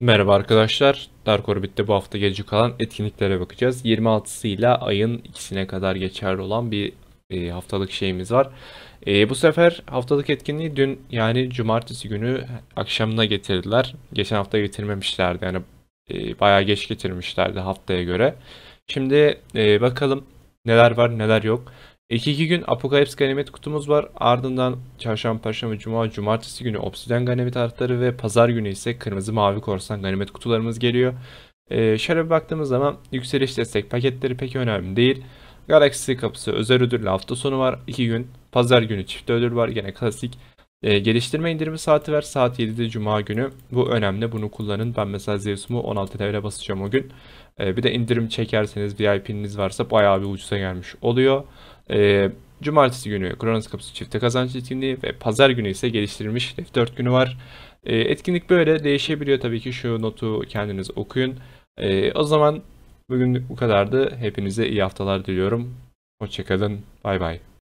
Merhaba arkadaşlar. Dark Orbit'te bu hafta gelecek kalan etkinliklere bakacağız. 26'sı ile ayın ikisine kadar geçerli olan bir e, haftalık şeyimiz var. E, bu sefer haftalık etkinliği dün yani cumartesi günü akşamına getirdiler. Geçen hafta getirmemişlerdi. Yani e, bayağı geç getirmişlerdi haftaya göre. Şimdi e, bakalım neler var neler yok. İki iki gün Apokalips ganimet kutumuz var. Ardından çarşamba, perşembe, cuma, cumartesi günü obsidyen ganimet artları ve pazar günü ise kırmızı mavi korsan ganimet kutularımız geliyor. Ee, şöyle bir baktığımız zaman yükseliş destek paketleri pek önemli değil. Galaxy kapısı özel ödül hafta sonu var 2 gün. Pazar günü çift ödül var gene klasik. E, geliştirme indirimi saati ver. Saat 7'de Cuma günü. Bu önemli. Bunu kullanın. Ben mesela Zeus'umu 16 TL'ye basacağım o gün. E, bir de indirim çekerseniz VIP'niz varsa bayağı bir ucuza gelmiş oluyor. E, Cumartesi günü Kronos Kapısı çifte kazanç etkinliği ve pazar günü ise geliştirilmiş F4 günü var. E, etkinlik böyle değişebiliyor tabii ki şu notu kendiniz okuyun. E, o zaman bugünlük bu kadardı. Hepinize iyi haftalar diliyorum. Hoşçakalın. Bay bay.